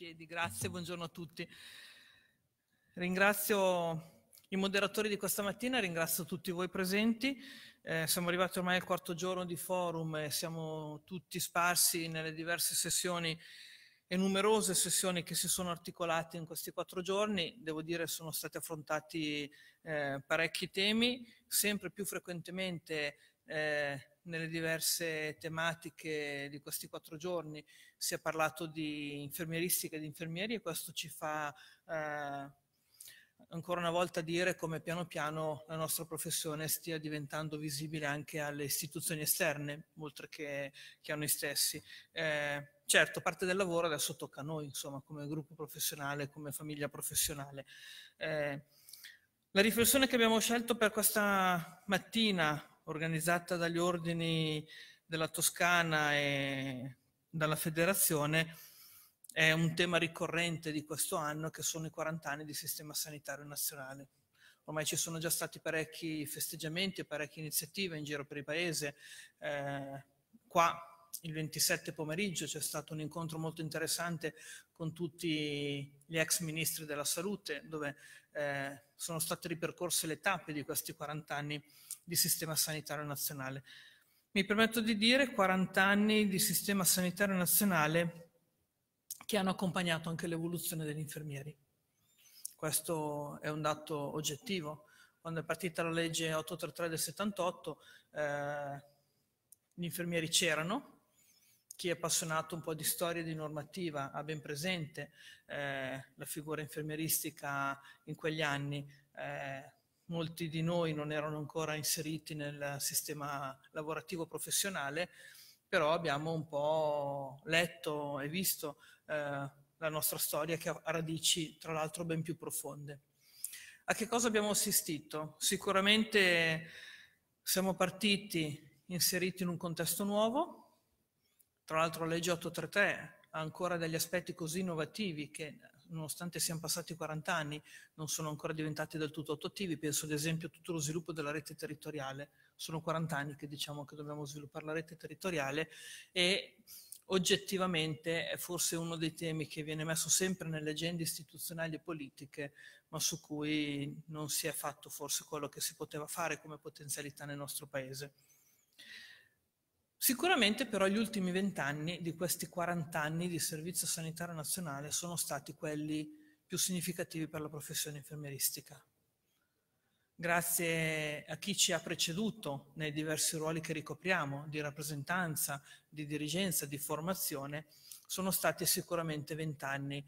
Piedi, grazie, buongiorno a tutti. Ringrazio i moderatori di questa mattina, ringrazio tutti voi presenti. Eh, siamo arrivati ormai al quarto giorno di forum e siamo tutti sparsi nelle diverse sessioni e numerose sessioni che si sono articolate in questi quattro giorni. Devo dire che sono stati affrontati eh, parecchi temi, sempre più frequentemente eh, nelle diverse tematiche di questi quattro giorni si è parlato di infermieristica e di infermieri e questo ci fa eh, ancora una volta dire come piano piano la nostra professione stia diventando visibile anche alle istituzioni esterne, oltre che, che a noi stessi. Eh, certo, parte del lavoro adesso tocca a noi, insomma, come gruppo professionale, come famiglia professionale. Eh, la riflessione che abbiamo scelto per questa mattina, organizzata dagli ordini della Toscana e dalla federazione è un tema ricorrente di questo anno che sono i 40 anni di sistema sanitario nazionale. Ormai ci sono già stati parecchi festeggiamenti e parecchie iniziative in giro per il paese. Eh, qua il 27 pomeriggio c'è stato un incontro molto interessante con tutti gli ex ministri della salute dove eh, sono state ripercorse le tappe di questi 40 anni di sistema sanitario nazionale mi permetto di dire, 40 anni di sistema sanitario nazionale che hanno accompagnato anche l'evoluzione degli infermieri. Questo è un dato oggettivo. Quando è partita la legge 833 del 78, eh, gli infermieri c'erano, chi è appassionato un po' di storia e di normativa ha ben presente eh, la figura infermieristica in quegli anni. Eh, molti di noi non erano ancora inseriti nel sistema lavorativo professionale, però abbiamo un po' letto e visto eh, la nostra storia che ha radici tra l'altro ben più profonde. A che cosa abbiamo assistito? Sicuramente siamo partiti inseriti in un contesto nuovo, tra l'altro la legge 833 ha ancora degli aspetti così innovativi che nonostante siano passati 40 anni, non sono ancora diventati del tutto attuativi. Penso ad esempio a tutto lo sviluppo della rete territoriale. Sono 40 anni che diciamo che dobbiamo sviluppare la rete territoriale e oggettivamente è forse uno dei temi che viene messo sempre nelle agende istituzionali e politiche, ma su cui non si è fatto forse quello che si poteva fare come potenzialità nel nostro Paese. Sicuramente però gli ultimi vent'anni di questi 40 anni di servizio sanitario nazionale sono stati quelli più significativi per la professione infermieristica. Grazie a chi ci ha preceduto nei diversi ruoli che ricopriamo, di rappresentanza, di dirigenza, di formazione, sono stati sicuramente vent'anni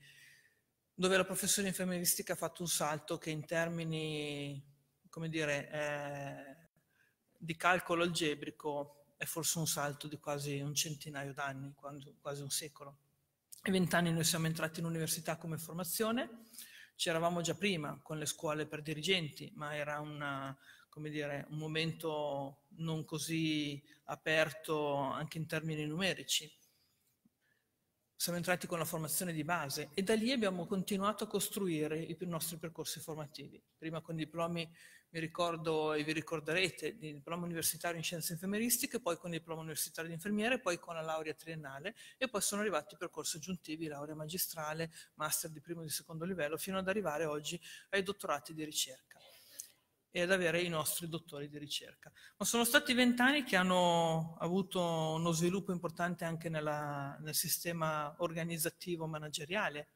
dove la professione infermieristica ha fatto un salto che in termini, come dire, eh, di calcolo algebrico è forse un salto di quasi un centinaio d'anni, quasi un secolo. E vent'anni noi siamo entrati in università come formazione, c'eravamo già prima con le scuole per dirigenti, ma era una, dire, un momento non così aperto anche in termini numerici. Siamo entrati con la formazione di base e da lì abbiamo continuato a costruire i nostri percorsi formativi, prima con diplomi mi ricordo e vi ricorderete il diploma universitario in scienze infermieristiche, poi con il diploma universitario di infermiere, poi con la laurea triennale e poi sono arrivati i percorsi aggiuntivi, laurea magistrale, master di primo e di secondo livello, fino ad arrivare oggi ai dottorati di ricerca e ad avere i nostri dottori di ricerca. Ma sono stati vent'anni che hanno avuto uno sviluppo importante anche nella, nel sistema organizzativo manageriale,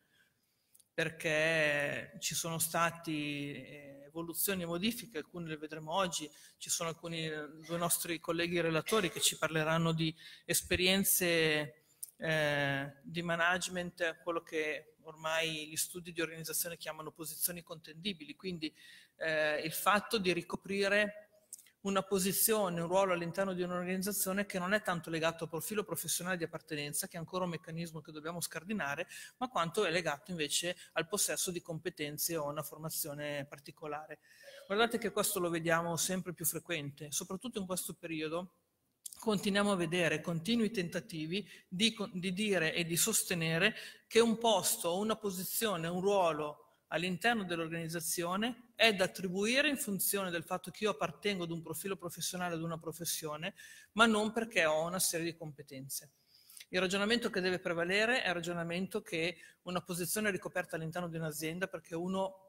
perché ci sono stati... Eh, evoluzioni e modifiche, alcune le vedremo oggi, ci sono alcuni due nostri colleghi relatori che ci parleranno di esperienze eh, di management, quello che ormai gli studi di organizzazione chiamano posizioni contendibili, quindi eh, il fatto di ricoprire una posizione, un ruolo all'interno di un'organizzazione che non è tanto legato al profilo professionale di appartenenza, che è ancora un meccanismo che dobbiamo scardinare, ma quanto è legato invece al possesso di competenze o una formazione particolare. Guardate che questo lo vediamo sempre più frequente, soprattutto in questo periodo continuiamo a vedere continui tentativi di, di dire e di sostenere che un posto, una posizione, un ruolo all'interno dell'organizzazione è da attribuire in funzione del fatto che io appartengo ad un profilo professionale, ad una professione, ma non perché ho una serie di competenze. Il ragionamento che deve prevalere è il ragionamento che una posizione è ricoperta all'interno di un'azienda perché uno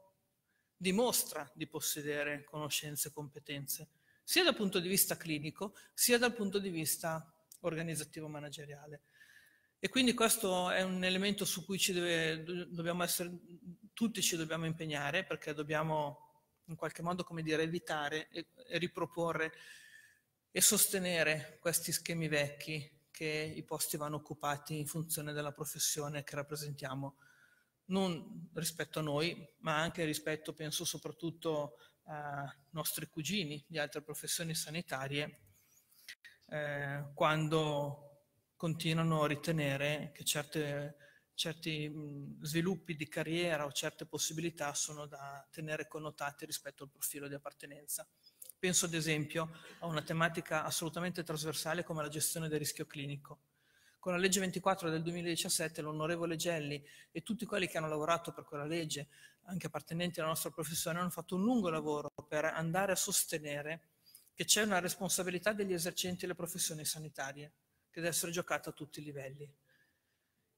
dimostra di possedere conoscenze e competenze, sia dal punto di vista clinico, sia dal punto di vista organizzativo-manageriale. E quindi questo è un elemento su cui ci deve, dobbiamo essere, tutti ci dobbiamo impegnare perché dobbiamo in qualche modo, come dire, evitare e, e riproporre e sostenere questi schemi vecchi che i posti vanno occupati in funzione della professione che rappresentiamo, non rispetto a noi, ma anche rispetto, penso, soprattutto a nostri cugini di altre professioni sanitarie, eh, quando continuano a ritenere che certe certi sviluppi di carriera o certe possibilità sono da tenere connotati rispetto al profilo di appartenenza. Penso ad esempio a una tematica assolutamente trasversale come la gestione del rischio clinico. Con la legge 24 del 2017 l'onorevole Gelli e tutti quelli che hanno lavorato per quella legge, anche appartenenti alla nostra professione, hanno fatto un lungo lavoro per andare a sostenere che c'è una responsabilità degli esercenti delle professioni sanitarie, che deve essere giocata a tutti i livelli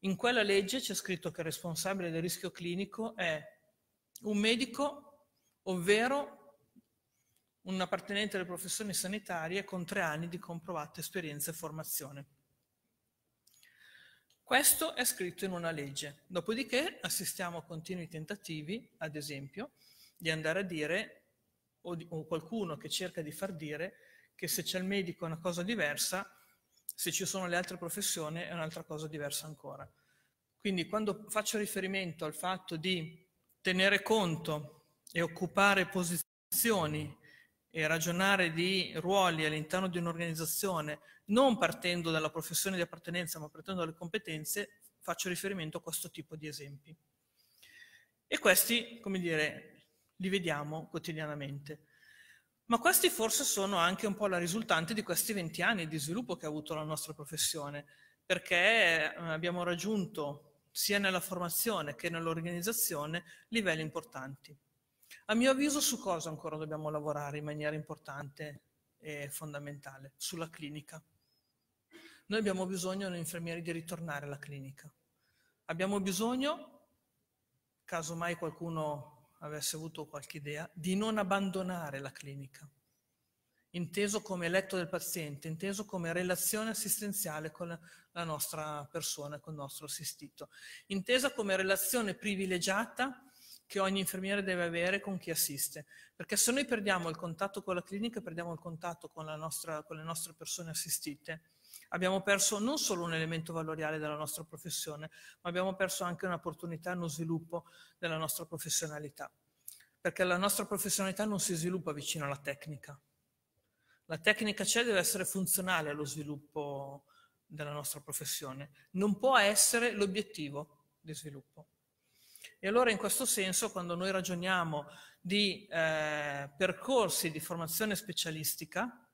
in quella legge c'è scritto che il responsabile del rischio clinico è un medico, ovvero un appartenente alle professioni sanitarie con tre anni di comprovata esperienza e formazione. Questo è scritto in una legge. Dopodiché assistiamo a continui tentativi, ad esempio, di andare a dire, o, di, o qualcuno che cerca di far dire, che se c'è il medico è una cosa diversa, se ci sono le altre professioni è un'altra cosa diversa ancora. Quindi quando faccio riferimento al fatto di tenere conto e occupare posizioni e ragionare di ruoli all'interno di un'organizzazione, non partendo dalla professione di appartenenza, ma partendo dalle competenze, faccio riferimento a questo tipo di esempi. E questi, come dire, li vediamo quotidianamente. Ma questi forse sono anche un po' la risultante di questi 20 anni di sviluppo che ha avuto la nostra professione, perché eh, abbiamo raggiunto sia nella formazione che nell'organizzazione livelli importanti. A mio avviso su cosa ancora dobbiamo lavorare in maniera importante e fondamentale? Sulla clinica. Noi abbiamo bisogno, noi infermieri, di ritornare alla clinica. Abbiamo bisogno, caso mai qualcuno avesse avuto qualche idea, di non abbandonare la clinica, inteso come letto del paziente, inteso come relazione assistenziale con la nostra persona, con il nostro assistito, intesa come relazione privilegiata che ogni infermiere deve avere con chi assiste, perché se noi perdiamo il contatto con la clinica, perdiamo il contatto con, nostra, con le nostre persone assistite, abbiamo perso non solo un elemento valoriale della nostra professione, ma abbiamo perso anche un'opportunità, uno sviluppo della nostra professionalità. Perché la nostra professionalità non si sviluppa vicino alla tecnica. La tecnica c'è, deve essere funzionale allo sviluppo della nostra professione, non può essere l'obiettivo di sviluppo. E allora in questo senso, quando noi ragioniamo di eh, percorsi di formazione specialistica,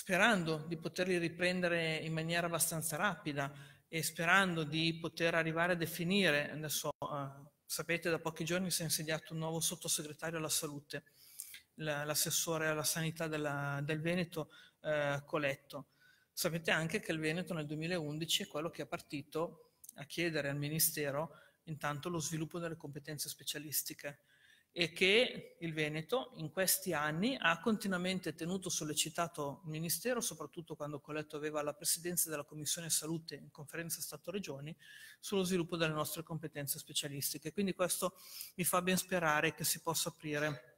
sperando di poterli riprendere in maniera abbastanza rapida e sperando di poter arrivare a definire, adesso eh, sapete da pochi giorni si è insediato un nuovo sottosegretario alla salute, l'assessore alla sanità della, del Veneto eh, Coletto. Sapete anche che il Veneto nel 2011 è quello che è partito a chiedere al Ministero intanto lo sviluppo delle competenze specialistiche e che il Veneto in questi anni ha continuamente tenuto sollecitato il Ministero, soprattutto quando Coletto aveva la presidenza della Commissione Salute in conferenza Stato-Regioni, sullo sviluppo delle nostre competenze specialistiche. Quindi questo mi fa ben sperare che si possa aprire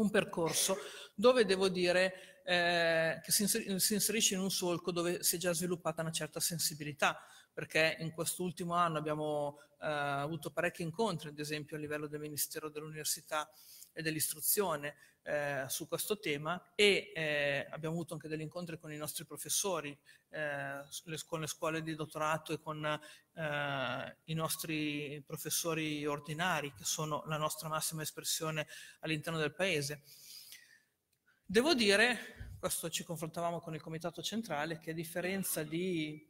un percorso dove devo dire eh, che si, inser- si inserisce in un solco dove si è già sviluppata una certa sensibilità, perché in quest'ultimo anno abbiamo eh, avuto parecchi incontri, ad esempio a livello del Ministero dell'Università, e dell'istruzione eh, su questo tema e eh, abbiamo avuto anche degli incontri con i nostri professori, eh, con le scuole di dottorato e con eh, i nostri professori ordinari che sono la nostra massima espressione all'interno del paese. Devo dire, questo ci confrontavamo con il comitato centrale, che a differenza di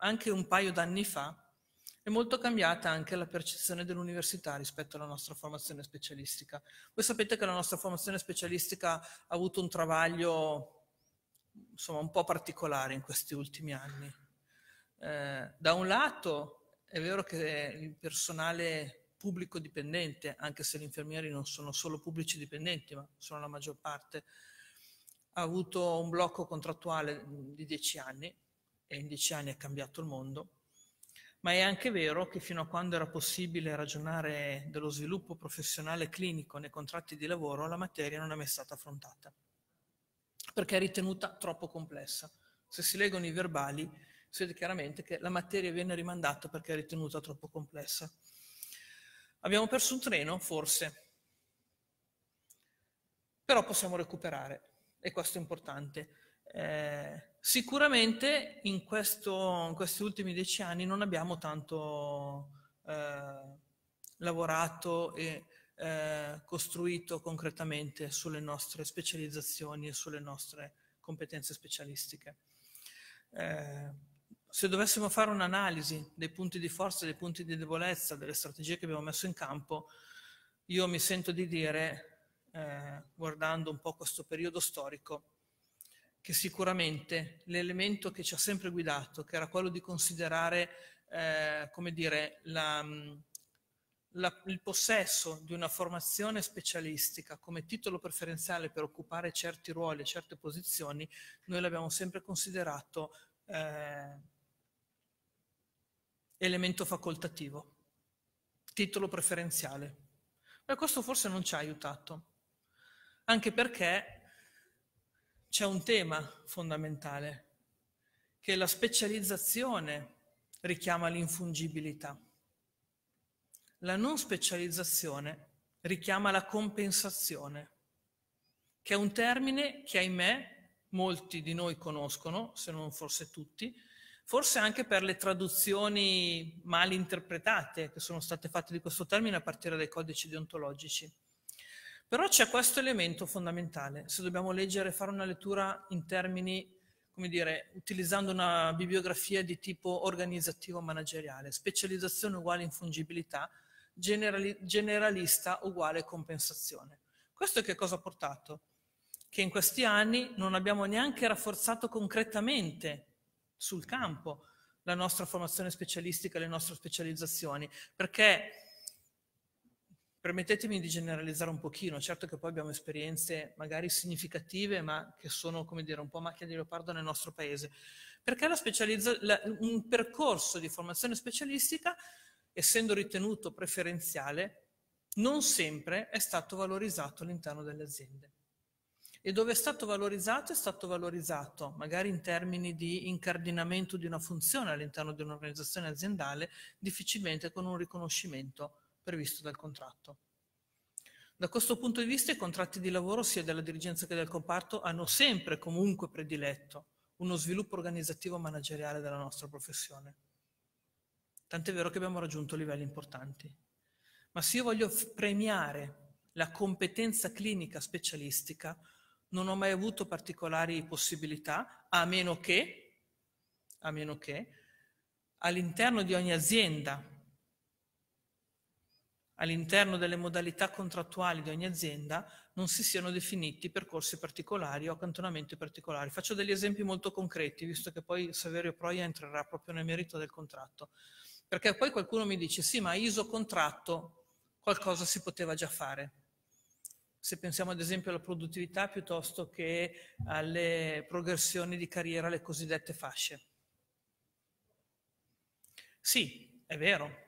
anche un paio d'anni fa, è molto cambiata anche la percezione dell'università rispetto alla nostra formazione specialistica. Voi sapete che la nostra formazione specialistica ha avuto un travaglio insomma, un po' particolare in questi ultimi anni. Eh, da un lato è vero che il personale pubblico dipendente, anche se gli infermieri non sono solo pubblici dipendenti, ma sono la maggior parte, ha avuto un blocco contrattuale di dieci anni e in dieci anni è cambiato il mondo ma è anche vero che fino a quando era possibile ragionare dello sviluppo professionale clinico nei contratti di lavoro, la materia non è mai stata affrontata, perché è ritenuta troppo complessa. Se si leggono i verbali, si vede chiaramente che la materia viene rimandata perché è ritenuta troppo complessa. Abbiamo perso un treno, forse, però possiamo recuperare, e questo è importante. Eh, Sicuramente in, questo, in, questi ultimi dieci anni non abbiamo tanto eh, lavorato e eh, costruito concretamente sulle nostre specializzazioni e sulle nostre competenze specialistiche. Eh, se dovessimo fare un'analisi dei punti di forza, dei punti di debolezza, delle strategie che abbiamo messo in campo, io mi sento di dire, eh, guardando un po' questo periodo storico, che sicuramente l'elemento che ci ha sempre guidato, che era quello di considerare, eh, come dire, la, mm, la, il possesso di una formazione specialistica come titolo preferenziale per occupare certi ruoli e certe posizioni, noi l'abbiamo sempre considerato eh, elemento facoltativo, titolo preferenziale. Ma questo forse non ci ha aiutato, anche perché c'è un tema fondamentale, che la specializzazione richiama l'infungibilità. La non specializzazione richiama la compensazione, che è un termine che ahimè molti di noi conoscono, se non forse tutti, forse anche per le traduzioni mal interpretate che sono state fatte di questo termine a partire dai codici deontologici. Però c'è questo elemento fondamentale, se dobbiamo leggere, fare una lettura in termini, come dire, utilizzando una bibliografia di tipo organizzativo-manageriale, specializzazione uguale infungibilità, generali, generalista uguale compensazione. Questo che cosa ha portato? Che in questi anni non abbiamo neanche rafforzato concretamente sul campo la nostra formazione specialistica, le nostre specializzazioni, perché permettetemi di generalizzare un pochino, certo che poi abbiamo esperienze magari significative, ma che sono, come dire, un po' macchia di leopardo nel nostro paese. Perché la, un percorso di formazione specialistica, essendo ritenuto preferenziale, non sempre è stato valorizzato all'interno delle aziende. E dove è stato valorizzato, è stato valorizzato magari in termini di incardinamento di una funzione all'interno di un'organizzazione aziendale, difficilmente con un riconoscimento previsto dal contratto. Da questo punto di vista i contratti di lavoro sia della dirigenza che del comparto hanno sempre comunque prediletto uno sviluppo organizzativo manageriale della nostra professione. Tant'è vero che abbiamo raggiunto livelli importanti. Ma se io voglio premiare la competenza clinica specialistica, non ho mai avuto particolari possibilità, a meno che, a meno che all'interno di ogni azienda all'interno delle modalità contrattuali di ogni azienda non si siano definiti percorsi particolari o accantonamenti particolari. Faccio degli esempi molto concreti, visto che poi Saverio Proia entrerà proprio nel merito del contratto. Perché poi qualcuno mi dice, sì, ma ISO contratto qualcosa si poteva già fare. Se pensiamo ad esempio alla produttività piuttosto che alle progressioni di carriera, le cosiddette fasce. Sì, è vero,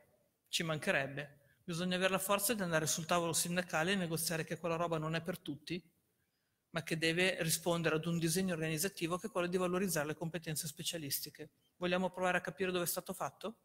ci mancherebbe, bisogna avere la forza di andare sul tavolo sindacale e negoziare che quella roba non è per tutti, ma che deve rispondere ad un disegno organizzativo che è quello di valorizzare le competenze specialistiche. Vogliamo provare a capire dove è stato fatto?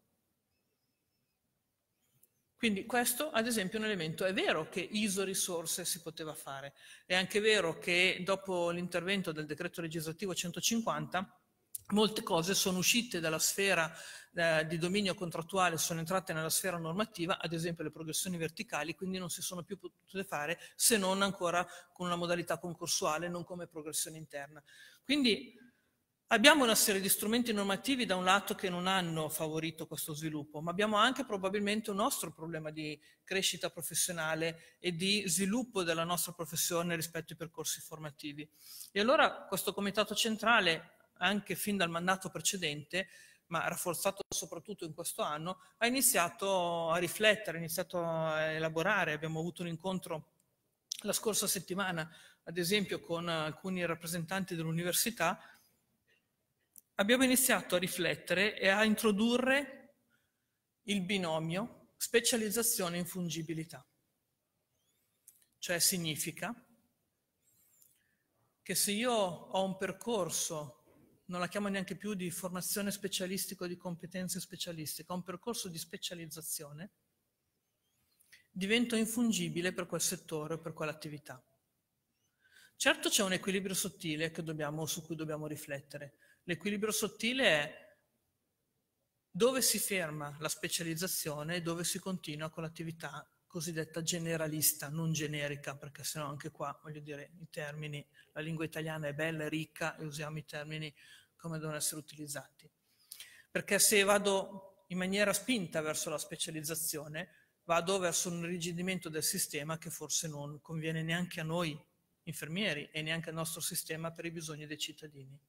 Quindi questo, ad esempio, è un elemento. È vero che ISO risorse si poteva fare, è anche vero che dopo l'intervento del decreto legislativo 150 molte cose sono uscite dalla sfera eh, di dominio contrattuale, sono entrate nella sfera normativa, ad esempio le progressioni verticali, quindi non si sono più potute fare se non ancora con una modalità concorsuale, non come progressione interna. Quindi abbiamo una serie di strumenti normativi da un lato che non hanno favorito questo sviluppo, ma abbiamo anche probabilmente un nostro problema di crescita professionale e di sviluppo della nostra professione rispetto ai percorsi formativi. E allora questo comitato centrale anche fin dal mandato precedente, ma rafforzato soprattutto in questo anno, ha iniziato a riflettere, ha iniziato a elaborare. Abbiamo avuto un incontro la scorsa settimana, ad esempio, con alcuni rappresentanti dell'università. Abbiamo iniziato a riflettere e a introdurre il binomio specializzazione e infungibilità. Cioè significa che se io ho un percorso non la chiamo neanche più di formazione specialistica o di competenze specialistiche, un percorso di specializzazione, divento infungibile per quel settore o per quell'attività. Certo c'è un equilibrio sottile dobbiamo, su cui dobbiamo riflettere. L'equilibrio sottile è dove si ferma la specializzazione e dove si continua con l'attività cosiddetta generalista, non generica, perché sennò anche qua, voglio dire, i termini, la lingua italiana è bella e ricca e usiamo i termini come devono essere utilizzati. Perché se vado in maniera spinta verso la specializzazione, vado verso un rigidimento del sistema che forse non conviene neanche a noi infermieri e neanche al nostro sistema per i bisogni dei cittadini.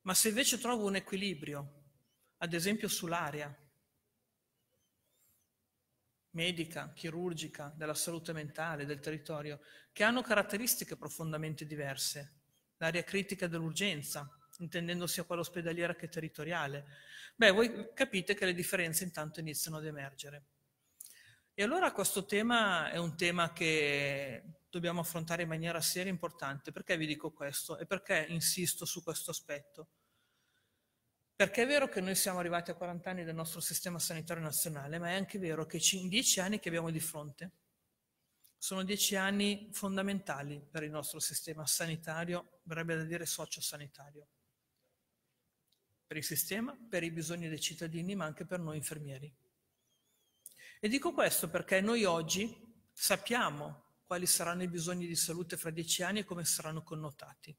Ma se invece trovo un equilibrio, ad esempio sull'area, medica, chirurgica, della salute mentale, del territorio, che hanno caratteristiche profondamente diverse. L'area critica dell'urgenza, intendendo sia quella ospedaliera che territoriale. Beh, voi capite che le differenze intanto iniziano ad emergere. E allora questo tema è un tema che dobbiamo affrontare in maniera seria e importante. Perché vi dico questo e perché insisto su questo aspetto? Perché è vero che noi siamo arrivati a 40 anni del nostro sistema sanitario nazionale, ma è anche vero che in dieci anni che abbiamo di fronte sono dieci anni fondamentali per il nostro sistema sanitario, verrebbe da dire sociosanitario, per il sistema, per i bisogni dei cittadini, ma anche per noi infermieri. E dico questo perché noi oggi sappiamo quali saranno i bisogni di salute fra dieci anni e come saranno connotati.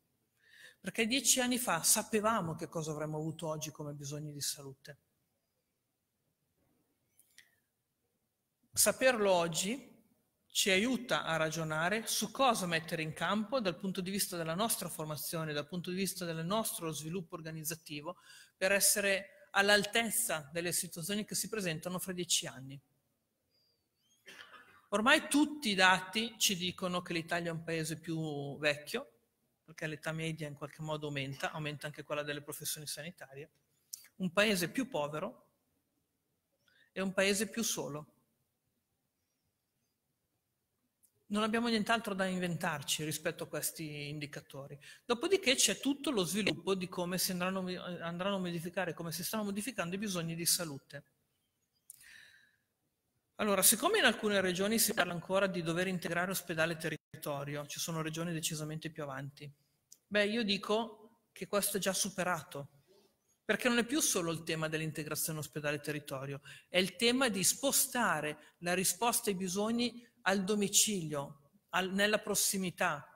Perché dieci anni fa sapevamo che cosa avremmo avuto oggi come bisogni di salute. Saperlo oggi ci aiuta a ragionare su cosa mettere in campo dal punto di vista della nostra formazione, dal punto di vista del nostro sviluppo organizzativo, per essere all'altezza delle situazioni che si presentano fra dieci anni. Ormai tutti i dati ci dicono che l'Italia è un paese più vecchio, perché l'età media in qualche modo aumenta, aumenta anche quella delle professioni sanitarie, un paese più povero e un paese più solo. Non abbiamo nient'altro da inventarci rispetto a questi indicatori. Dopodiché c'è tutto lo sviluppo di come si andranno, andranno a modificare, come si stanno modificando i bisogni di salute. Allora, siccome in alcune regioni si parla ancora di dover integrare ospedale territoriale, territorio, ci sono regioni decisamente più avanti. Beh, io dico che questo è già superato, perché non è più solo il tema dell'integrazione ospedale-territorio, è il tema di spostare la risposta ai bisogni al domicilio, al, nella prossimità,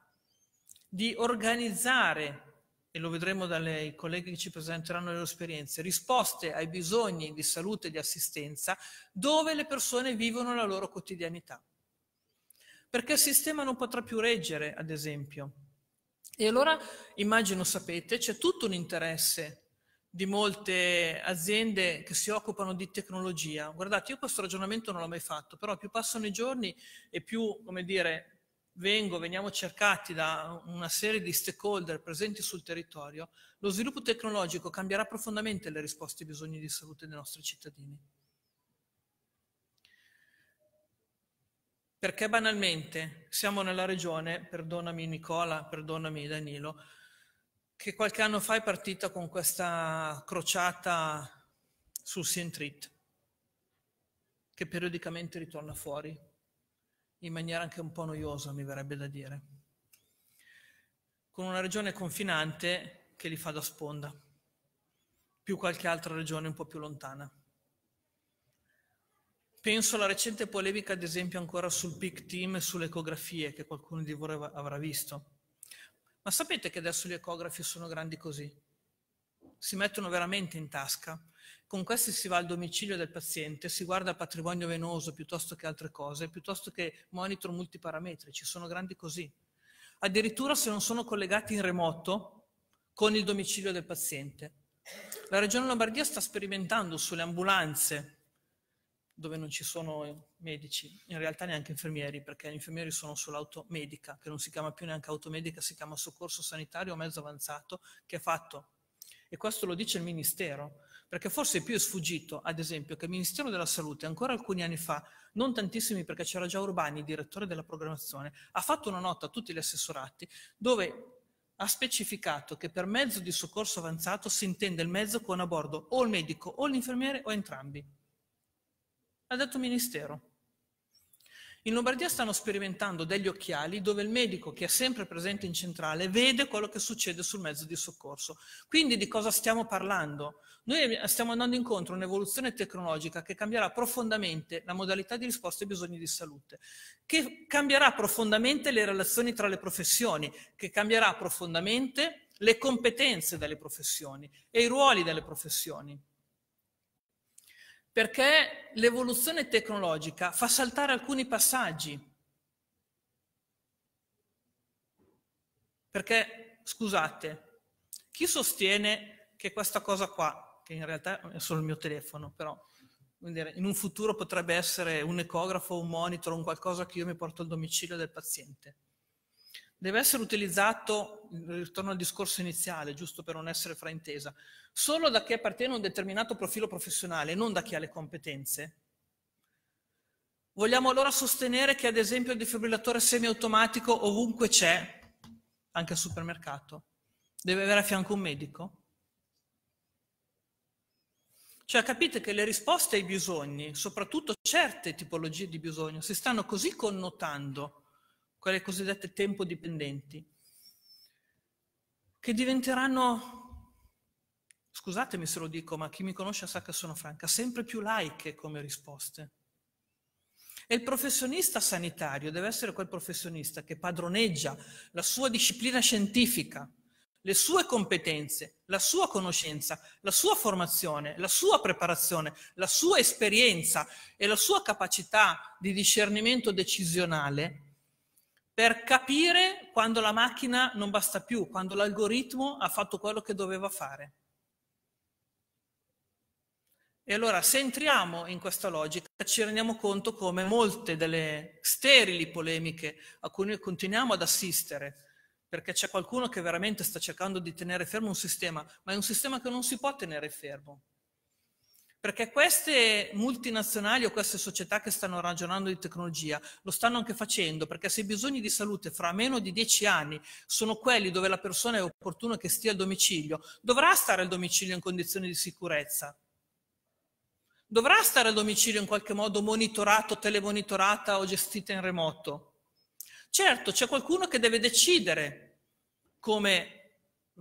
di organizzare e lo vedremo dai colleghi che ci presenteranno le loro esperienze, risposte ai bisogni di salute e di assistenza dove le persone vivono la loro quotidianità perché il sistema non potrà più reggere, ad esempio. E allora, immagino sapete, c'è tutto un interesse di molte aziende che si occupano di tecnologia. Guardate, io questo ragionamento non l'ho mai fatto, però più passano i giorni e più, come dire, vengo, veniamo cercati da una serie di stakeholder presenti sul territorio, lo sviluppo tecnologico cambierà profondamente le risposte ai bisogni di salute dei nostri cittadini. Perché banalmente siamo nella regione, perdonami Nicola, perdonami Danilo, che qualche anno fa è partita con questa crociata sul Sintrit, che periodicamente ritorna fuori, in maniera anche un po' noiosa, mi verrebbe da dire, con una regione confinante che li fa da sponda, più qualche altra regione un po' più lontana. Penso alla recente polemica, ad esempio, ancora sul PIC team e sulle ecografie che qualcuno di voi avrà visto. Ma sapete che adesso gli ecografi sono grandi così? Si mettono veramente in tasca. Con questi si va al domicilio del paziente, si guarda patrimonio venoso piuttosto che altre cose, piuttosto che monitor multiparametrici, sono grandi così. Addirittura se non sono collegati in remoto con il domicilio del paziente. La Regione Lombardia sta sperimentando sulle ambulanze dove non ci sono medici, in realtà neanche infermieri, perché gli infermieri sono sull'automedica, che non si chiama più neanche automedica, si chiama soccorso sanitario o mezzo avanzato, che è fatto. E questo lo dice il Ministero, perché forse più è sfuggito, ad esempio, che il Ministero della Salute, ancora alcuni anni fa, non tantissimi perché c'era già Urbani, direttore della programmazione, ha fatto una nota a tutti gli assessorati dove ha specificato che per mezzo di soccorso avanzato si intende il mezzo con a bordo o il medico o l'infermiere o entrambi ha detto ministero. In Lombardia stanno sperimentando degli occhiali dove il medico che è sempre presente in centrale vede quello che succede sul mezzo di soccorso. Quindi di cosa stiamo parlando? Noi stiamo andando incontro a un'evoluzione tecnologica che cambierà profondamente la modalità di risposta ai bisogni di salute, che cambierà profondamente le relazioni tra le professioni, che cambierà profondamente le competenze delle professioni e i ruoli delle professioni perché l'evoluzione tecnologica fa saltare alcuni passaggi. Perché, scusate, chi sostiene che questa cosa qua, che in realtà è solo il mio telefono, però in un futuro potrebbe essere un ecografo, un monitor, un qualcosa che io mi porto al domicilio del paziente, deve essere utilizzato, ritorno eh, al discorso iniziale, giusto per non essere fraintesa, solo da chi appartiene a un determinato profilo professionale, non da chi ha le competenze. Vogliamo allora sostenere che ad esempio il defibrillatore semiautomatico ovunque c'è, anche al supermercato, deve avere a fianco un medico? Cioè capite che le risposte ai bisogni, soprattutto certe tipologie di bisogno, si stanno così connotando quelle cosiddette tempo dipendenti, che diventeranno, scusatemi se lo dico, ma chi mi conosce sa che sono franca, sempre più laiche come risposte. E il professionista sanitario deve essere quel professionista che padroneggia la sua disciplina scientifica, le sue competenze, la sua conoscenza, la sua formazione, la sua preparazione, la sua esperienza e la sua capacità di discernimento decisionale per capire quando la macchina non basta più, quando l'algoritmo ha fatto quello che doveva fare. E allora se entriamo in questa logica ci rendiamo conto come molte delle sterili polemiche a cui noi continuiamo ad assistere, perché c'è qualcuno che veramente sta cercando di tenere fermo un sistema, ma è un sistema che non si può tenere fermo. Perché queste multinazionali o queste società che stanno ragionando di tecnologia lo stanno anche facendo, perché se i bisogni di salute fra meno di dieci anni sono quelli dove la persona è opportuna che stia al domicilio, dovrà stare al domicilio in condizioni di sicurezza. Dovrà stare al domicilio in qualche modo monitorato, telemonitorata o gestita in remoto. Certo, c'è qualcuno che deve decidere come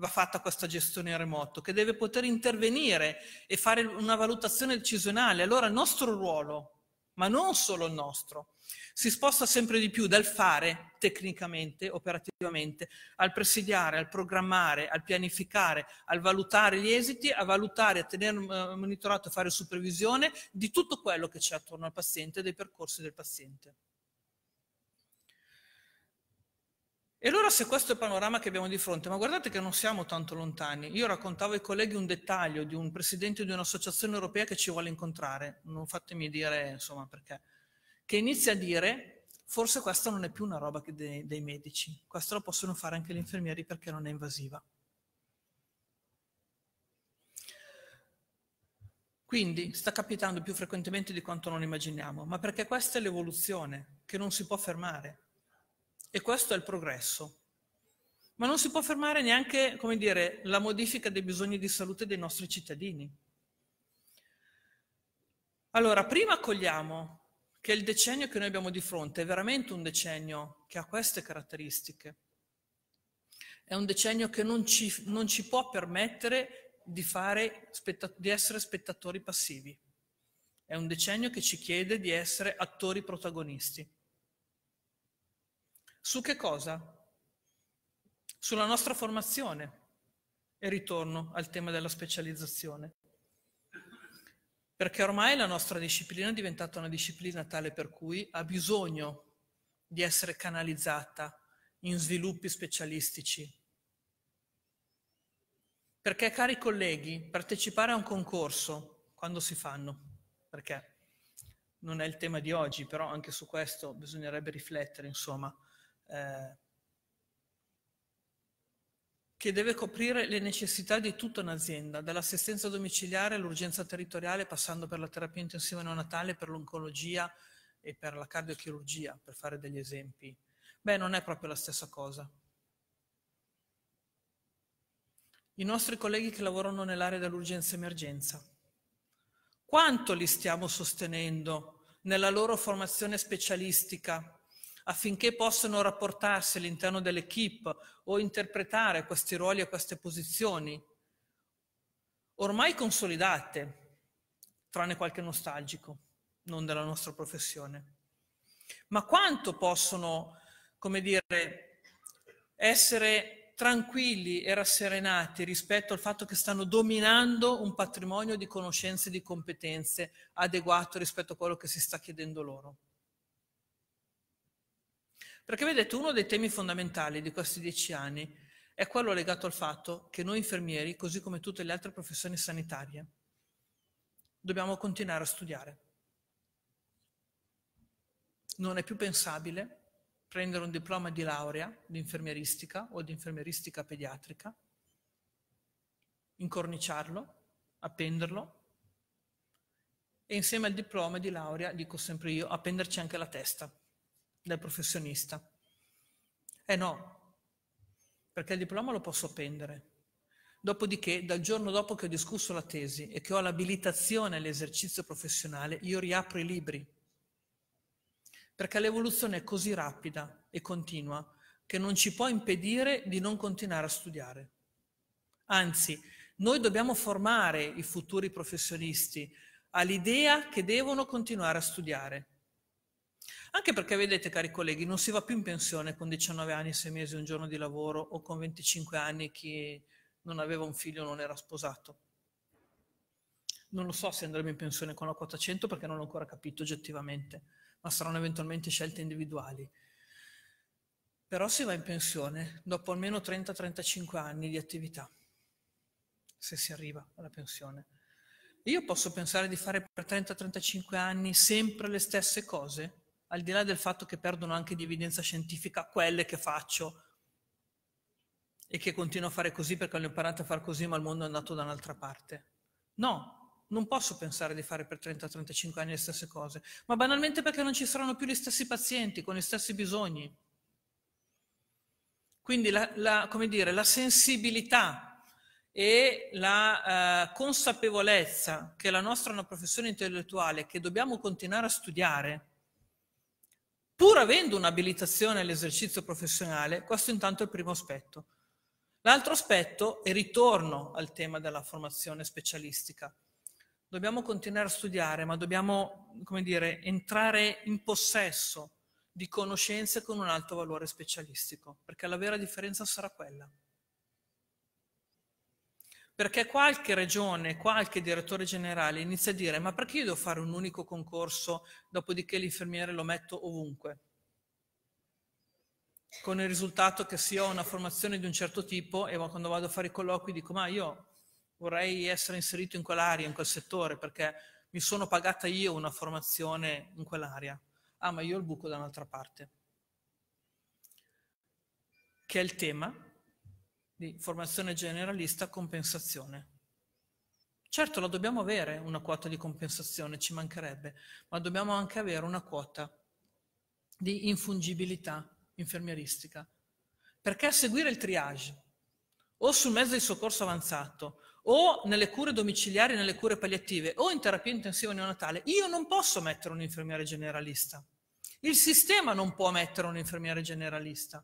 va fatta questa gestione in remoto, che deve poter intervenire e fare una valutazione decisionale. Allora il nostro ruolo, ma non solo il nostro, si sposta sempre di più dal fare tecnicamente, operativamente, al presidiare, al programmare, al pianificare, al valutare gli esiti, a valutare, a tenere eh, monitorato, e fare supervisione di tutto quello che c'è attorno al paziente, e dei percorsi del paziente. E allora se questo è il panorama che abbiamo di fronte, ma guardate che non siamo tanto lontani. Io raccontavo ai colleghi un dettaglio di un presidente di un'associazione europea che ci vuole incontrare, non fatemi dire insomma perché, che inizia a dire forse questa non è più una roba dei, dei medici, questa la possono fare anche gli infermieri perché non è invasiva. Quindi sta capitando più frequentemente di quanto non immaginiamo, ma perché questa è l'evoluzione che non si può fermare. E questo è il progresso. Ma non si può fermare neanche, come dire, la modifica dei bisogni di salute dei nostri cittadini. Allora, prima accogliamo che il decennio che noi abbiamo di fronte è veramente un decennio che ha queste caratteristiche. È un decennio che non ci, non ci può permettere di, fare, di essere spettatori passivi. È un decennio che ci chiede di essere attori protagonisti. Su che cosa? Sulla nostra formazione. E ritorno al tema della specializzazione. Perché ormai la nostra disciplina è diventata una disciplina tale per cui ha bisogno di essere canalizzata in sviluppi specialistici. Perché, cari colleghi, partecipare a un concorso, quando si fanno? Perché non è il tema di oggi, però anche su questo bisognerebbe riflettere, insomma eh, che deve coprire le necessità di tutta un'azienda, dall'assistenza domiciliare all'urgenza territoriale, passando per la terapia intensiva neonatale, per l'oncologia e per la cardiochirurgia, per fare degli esempi. Beh, non è proprio la stessa cosa. I nostri colleghi che lavorano nell'area dell'urgenza-emergenza, quanto li stiamo sostenendo nella loro formazione specialistica affinché possano rapportarsi all'interno dell'equipe o interpretare questi ruoli e queste posizioni, ormai consolidate, tranne qualche nostalgico, non della nostra professione. Ma quanto possono, come dire, essere tranquilli e rasserenati rispetto al fatto che stanno dominando un patrimonio di conoscenze e di competenze adeguato rispetto a quello che si sta chiedendo loro? Perché vedete, uno dei temi fondamentali di questi dieci anni è quello legato al fatto che noi infermieri, così come tutte le altre professioni sanitarie, dobbiamo continuare a studiare. Non è più pensabile prendere un diploma di laurea di infermieristica o di infermieristica pediatrica, incorniciarlo, appenderlo e insieme al diploma di laurea, dico sempre io, appenderci anche la testa del professionista. Eh no, perché il diploma lo posso appendere. Dopodiché, dal giorno dopo che ho discusso la tesi e che ho l'abilitazione all'esercizio professionale, io riapro i libri. Perché l'evoluzione è così rapida e continua che non ci può impedire di non continuare a studiare. Anzi, noi dobbiamo formare i futuri professionisti all'idea che devono continuare a studiare. Anche perché, vedete, cari colleghi, non si va più in pensione con 19 anni, 6 mesi, un giorno di lavoro o con 25 anni chi non aveva un figlio non era sposato. Non lo so se andremo in pensione con la quota 100 perché non l'ho ancora capito oggettivamente, ma saranno eventualmente scelte individuali. Però si va in pensione dopo almeno 30-35 anni di attività, se si arriva alla pensione. Io posso pensare di fare per 30-35 anni sempre le stesse cose? al di là del fatto che perdono anche di evidenza scientifica quelle che faccio e che continuo a fare così perché l'ho imparato a far così ma il mondo è andato da un'altra parte. No, non posso pensare di fare per 30-35 anni le stesse cose, ma banalmente perché non ci saranno più gli stessi pazienti con gli stessi bisogni. Quindi la, la, dire, la sensibilità e la eh, consapevolezza che la nostra è una professione intellettuale che dobbiamo continuare a studiare pur avendo un'abilitazione all'esercizio professionale, questo intanto è il primo aspetto. L'altro aspetto, e ritorno al tema della formazione specialistica, dobbiamo continuare a studiare, ma dobbiamo, come dire, entrare in possesso di conoscenze con un alto valore specialistico, perché la vera differenza sarà quella perché qualche regione, qualche direttore generale inizia a dire ma perché io devo fare un unico concorso, dopodiché l'infermiere lo metto ovunque? Con il risultato che se io ho una formazione di un certo tipo e quando vado a fare i colloqui dico ma io vorrei essere inserito in quell'area, in quel settore, perché mi sono pagata io una formazione in quell'area. Ah, ma io ho il buco da un'altra parte. Che è il tema di formazione generalista compensazione. Certo, la dobbiamo avere una quota di compensazione, ci mancherebbe, ma dobbiamo anche avere una quota di infungibilità infermieristica. Perché seguire il triage o sul mezzo di soccorso avanzato o nelle cure domiciliari, nelle cure palliative o in terapia intensiva neonatale, io non posso mettere un infermiere generalista. Il sistema non può mettere un infermiere generalista.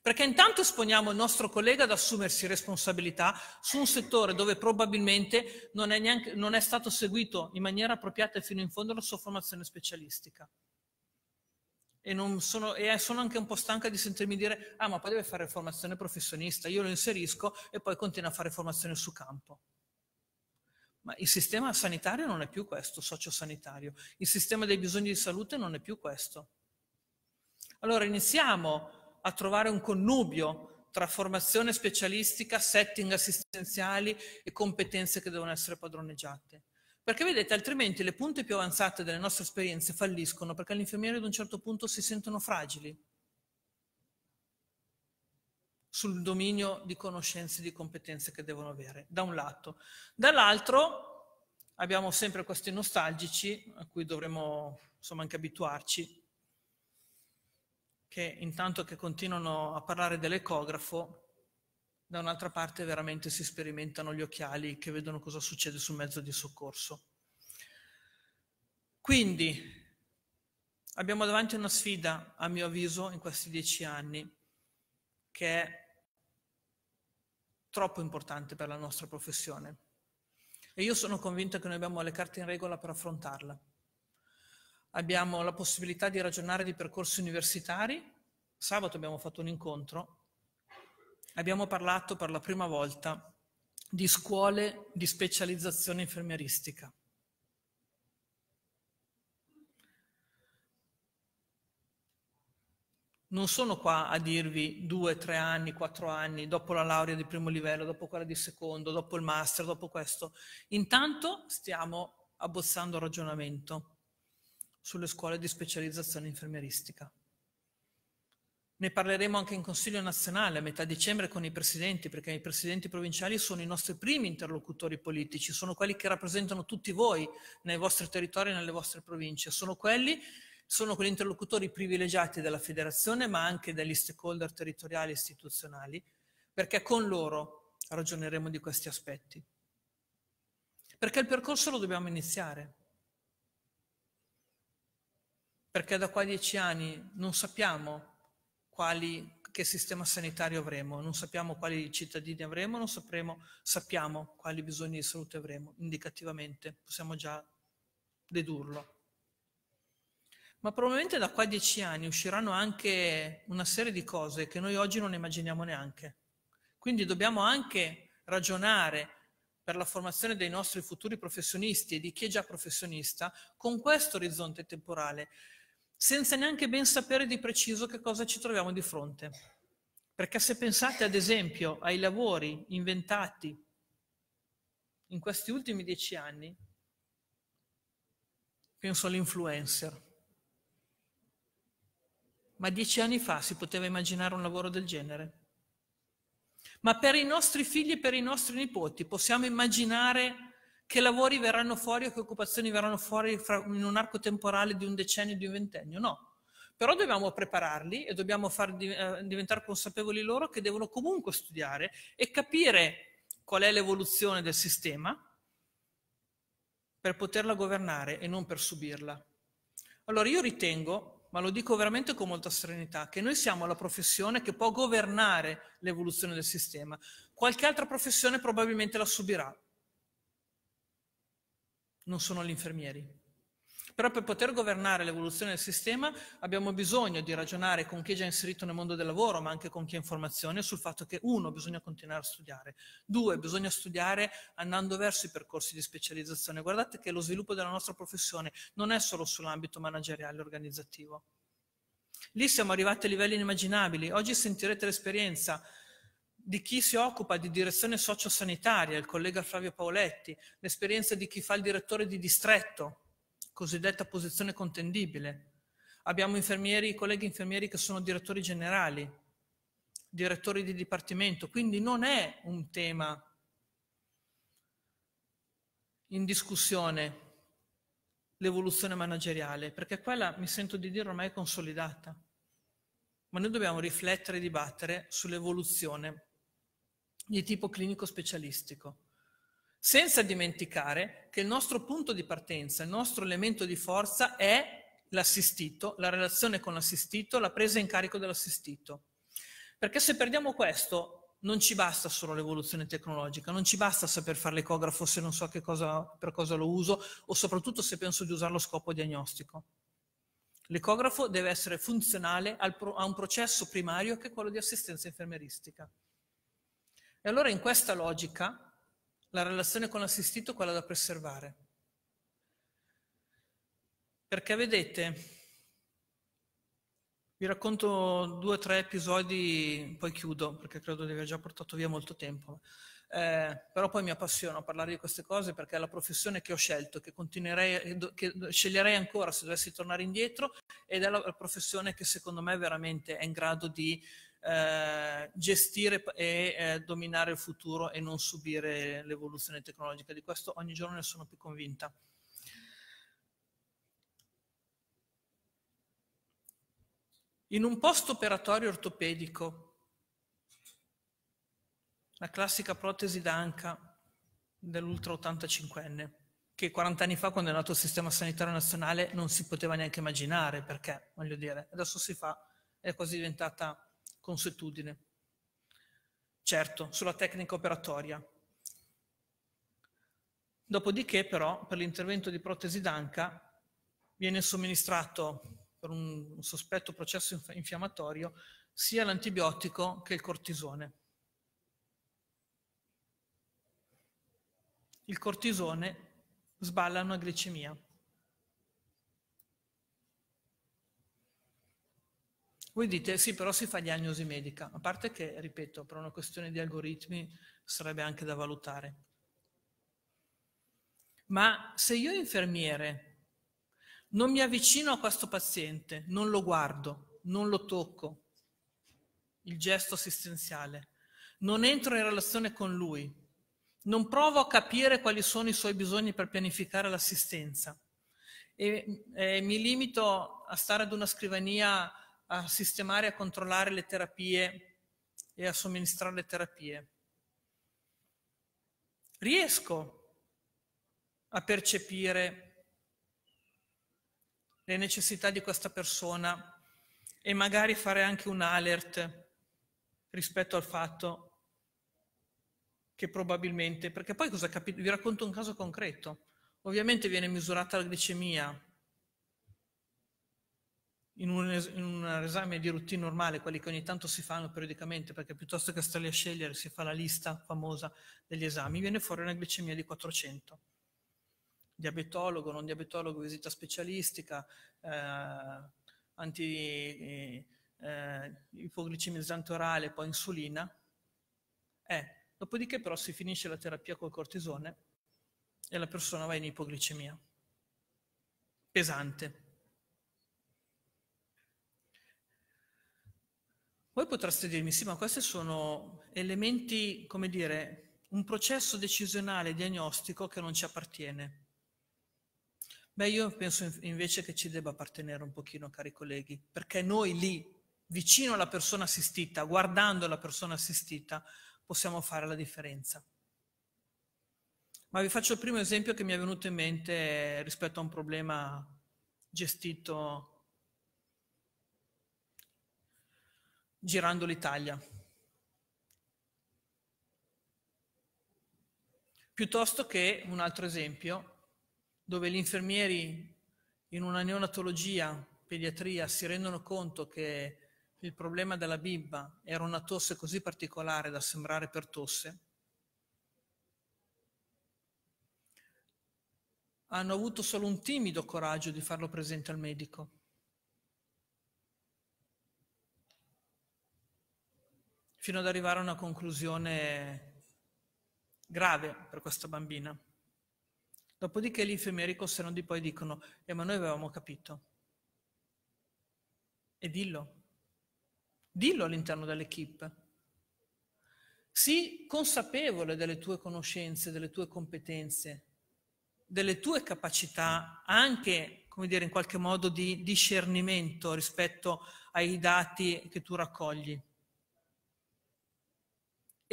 Perché intanto esponiamo il nostro collega ad assumersi responsabilità su un settore dove probabilmente non è, neanche, non è stato seguito in maniera appropriata fino in fondo la sua formazione specialistica. E sono, e, sono, anche un po' stanca di sentirmi dire ah ma poi deve fare formazione professionista, io lo inserisco e poi continua a fare formazione su campo. Ma il sistema sanitario non è più questo, sociosanitario. Il sistema dei bisogni di salute non è più questo. Allora iniziamo a trovare un connubio tra formazione specialistica, setting assistenziali e competenze che devono essere padroneggiate. Perché vedete, altrimenti le punte più avanzate delle nostre esperienze falliscono perché gli infermieri ad un certo punto si sentono fragili sul dominio di conoscenze e di competenze che devono avere, da un lato. Dall'altro abbiamo sempre questi nostalgici a cui dovremmo insomma anche abituarci, che intanto che continuano a parlare dell'ecografo, da un'altra parte veramente si sperimentano gli occhiali che vedono cosa succede sul mezzo di soccorso. Quindi abbiamo davanti una sfida, a mio avviso, in questi dieci anni, che è troppo importante per la nostra professione. E io sono convinta che noi abbiamo le carte in regola per affrontarla abbiamo la possibilità di ragionare di percorsi universitari. Sabato abbiamo fatto un incontro, abbiamo parlato per la prima volta di scuole di specializzazione infermieristica. Non sono qua a dirvi due, tre anni, quattro anni, dopo la laurea di primo livello, dopo quella di secondo, dopo il master, dopo questo. Intanto stiamo abbozzando il ragionamento sulle scuole di specializzazione infermieristica. Ne parleremo anche in Consiglio nazionale a metà dicembre con i presidenti, perché i presidenti provinciali sono i nostri primi interlocutori politici, sono quelli che rappresentano tutti voi nei vostri territori e nelle vostre province, sono quelli sono quegli interlocutori privilegiati della federazione ma anche dagli stakeholder territoriali e istituzionali, perché con loro ragioneremo di questi aspetti. Perché il percorso lo dobbiamo iniziare, perché da qua a dieci anni non sappiamo quali, che sistema sanitario avremo, non sappiamo quali cittadini avremo, non sapremo, sappiamo quali bisogni di salute avremo, indicativamente, possiamo già dedurlo. Ma probabilmente da qua a dieci anni usciranno anche una serie di cose che noi oggi non immaginiamo neanche. Quindi dobbiamo anche ragionare per la formazione dei nostri futuri professionisti e di chi è già professionista con questo orizzonte temporale, senza neanche ben sapere di preciso che cosa ci troviamo di fronte. Perché se pensate ad esempio ai lavori inventati in questi ultimi dieci anni, penso all'influencer, ma dieci anni fa si poteva immaginare un lavoro del genere. Ma per i nostri figli e per i nostri nipoti possiamo immaginare che lavori verranno fuori o che occupazioni verranno fuori fra, in un arco temporale di un decennio, di un ventennio, no. Però dobbiamo prepararli e dobbiamo far di, eh, diventare consapevoli loro che devono comunque studiare e capire qual è l'evoluzione del sistema per poterla governare e non per subirla. Allora io ritengo, ma lo dico veramente con molta serenità, che noi siamo la professione che può governare l'evoluzione del sistema. Qualche altra professione probabilmente la subirà, non sono gli infermieri. Però per poter governare l'evoluzione del sistema abbiamo bisogno di ragionare con chi è già inserito nel mondo del lavoro, ma anche con chi ha informazione, sul fatto che uno, bisogna continuare a studiare, due, bisogna studiare andando verso i percorsi di specializzazione. Guardate che lo sviluppo della nostra professione non è solo sull'ambito manageriale e organizzativo. Lì siamo arrivati a livelli inimmaginabili. Oggi sentirete l'esperienza di chi si occupa di direzione sociosanitaria, il collega Flavio Paoletti, l'esperienza di chi fa il direttore di distretto, cosiddetta posizione contendibile. Abbiamo infermieri, colleghi infermieri che sono direttori generali, direttori di dipartimento, quindi non è un tema in discussione l'evoluzione manageriale, perché quella, mi sento di dire, ormai è consolidata. Ma noi dobbiamo riflettere e dibattere sull'evoluzione di tipo clinico specialistico. Senza dimenticare che il nostro punto di partenza, il nostro elemento di forza è l'assistito, la relazione con l'assistito, la presa in carico dell'assistito. Perché se perdiamo questo, non ci basta solo l'evoluzione tecnologica, non ci basta saper fare l'ecografo se non so cosa, per cosa lo uso o soprattutto se penso di usarlo a scopo diagnostico. L'ecografo deve essere funzionale a un processo primario che è quello di assistenza infermeristica. E allora in questa logica la relazione con l'assistito è quella da preservare. Perché vedete, vi racconto due o tre episodi, poi chiudo perché credo di aver già portato via molto tempo. Eh, però poi mi appassiono a parlare di queste cose perché è la professione che ho scelto, che, che sceglierei ancora se dovessi tornare indietro ed è la professione che secondo me veramente è in grado di eh, gestire e eh, dominare il futuro e non subire l'evoluzione tecnologica. Di questo ogni giorno ne sono più convinta. In un post-operatorio ortopedico, la classica protesi d'anca dell'ultra 85enne, che 40 anni fa, quando è nato il sistema sanitario nazionale, non si poteva neanche immaginare perché, voglio dire, adesso si fa, è quasi diventata consuetudine. Certo, sulla tecnica operatoria. Dopodiché però per l'intervento di protesi d'anca viene somministrato per un sospetto processo infiammatorio sia l'antibiotico che il cortisone. Il cortisone sballa una glicemia. Voi dite sì, però si fa diagnosi medica, a parte che, ripeto, per una questione di algoritmi sarebbe anche da valutare. Ma se io infermiere non mi avvicino a questo paziente, non lo guardo, non lo tocco, il gesto assistenziale, non entro in relazione con lui, non provo a capire quali sono i suoi bisogni per pianificare l'assistenza e, e mi limito a stare ad una scrivania a sistemare e a controllare le terapie e a somministrare le terapie. Riesco a percepire le necessità di questa persona e magari fare anche un alert rispetto al fatto che probabilmente, perché poi cosa capite? Vi racconto un caso concreto. Ovviamente viene misurata la glicemia, in un, es- in un esame di routine normale, quelli che ogni tanto si fanno periodicamente, perché piuttosto che stare a scegliere si fa la lista famosa degli esami, viene fuori una glicemia di 400. Diabetologo, non diabetologo, visita specialistica, eh, anti, eh, eh, ipoglicemizzante orale, poi insulina. Eh, dopodiché però si finisce la terapia col cortisone e la persona va in ipoglicemia. Pesante, Voi potreste dirmi, sì, ma questi sono elementi, come dire, un processo decisionale diagnostico che non ci appartiene. Beh, io penso invece che ci debba appartenere un pochino, cari colleghi, perché noi lì, vicino alla persona assistita, guardando la persona assistita, possiamo fare la differenza. Ma vi faccio il primo esempio che mi è venuto in mente eh, rispetto a un problema gestito girando l'Italia. Piuttosto che un altro esempio, dove gli infermieri in una neonatologia, pediatria, si rendono conto che il problema della bimba era una tosse così particolare da sembrare per tosse, hanno avuto solo un timido coraggio di farlo presente al medico. fino ad arrivare a una conclusione grave per questa bambina. Dopodiché gli infermieri costano di poi dicono, eh, ma noi avevamo capito. E dillo. Dillo all'interno dell'equipe. Sii consapevole delle tue conoscenze, delle tue competenze, delle tue capacità anche, come dire, in qualche modo di discernimento rispetto ai dati che tu raccogli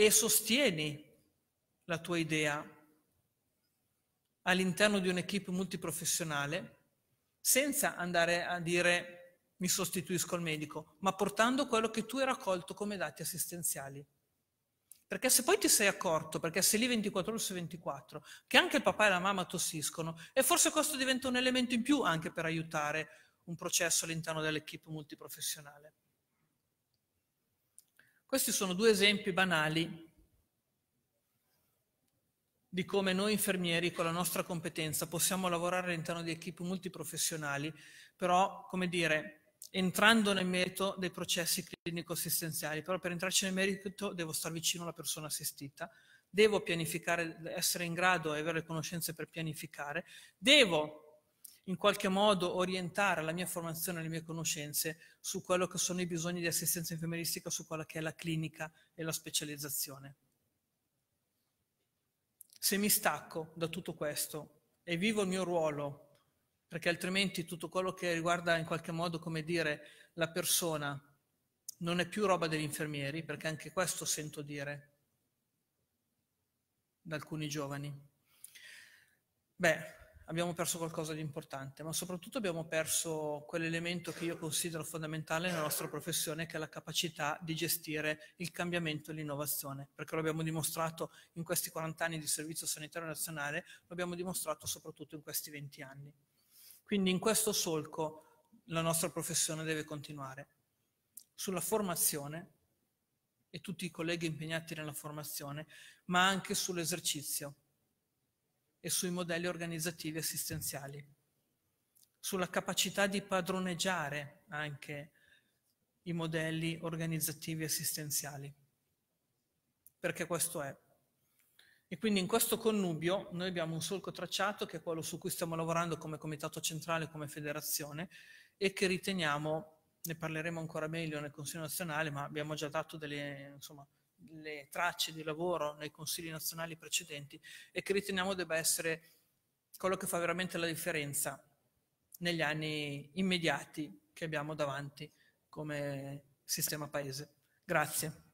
e sostieni la tua idea all'interno di un'equipe multiprofessionale senza andare a dire mi sostituisco al medico, ma portando quello che tu hai raccolto come dati assistenziali. Perché se poi ti sei accorto, perché sei lì 24 ore su 24, che anche il papà e la mamma tossiscono, e forse questo diventa un elemento in più anche per aiutare un processo all'interno dell'equipe multiprofessionale. Questi sono due esempi banali di come noi infermieri con la nostra competenza possiamo lavorare all'interno di equip multiprofessionali, però, come dire, entrando nel merito dei processi clinico-assistenziali, però per entrarci nel merito devo stare vicino alla persona assistita, devo pianificare, essere in grado e avere le conoscenze per pianificare, devo in qualche modo orientare la mia formazione, e le mie conoscenze su quello che sono i bisogni di assistenza infermieristica, su quella che è la clinica e la specializzazione. Se mi stacco da tutto questo e vivo il mio ruolo, perché altrimenti tutto quello che riguarda in qualche modo, come dire, la persona non è più roba degli infermieri, perché anche questo sento dire da alcuni giovani. Beh, abbiamo perso qualcosa di importante, ma soprattutto abbiamo perso quell'elemento che io considero fondamentale nella nostra professione, che è la capacità di gestire il cambiamento e l'innovazione, perché lo abbiamo dimostrato in questi 40 anni di servizio sanitario nazionale, lo abbiamo dimostrato soprattutto in questi 20 anni. Quindi in questo solco la nostra professione deve continuare. Sulla formazione e tutti i colleghi impegnati nella formazione, ma anche sull'esercizio e sui modelli organizzativi assistenziali, sulla capacità di padroneggiare anche i modelli organizzativi assistenziali, perché questo è. E quindi in questo connubio noi abbiamo un solco tracciato che è quello su cui stiamo lavorando come Comitato Centrale, come Federazione e che riteniamo, ne parleremo ancora meglio nel Consiglio nazionale, ma abbiamo già dato delle, insomma, le tracce di lavoro nei consigli nazionali precedenti e che riteniamo debba essere quello che fa veramente la differenza negli anni immediati che abbiamo davanti come sistema paese. Grazie.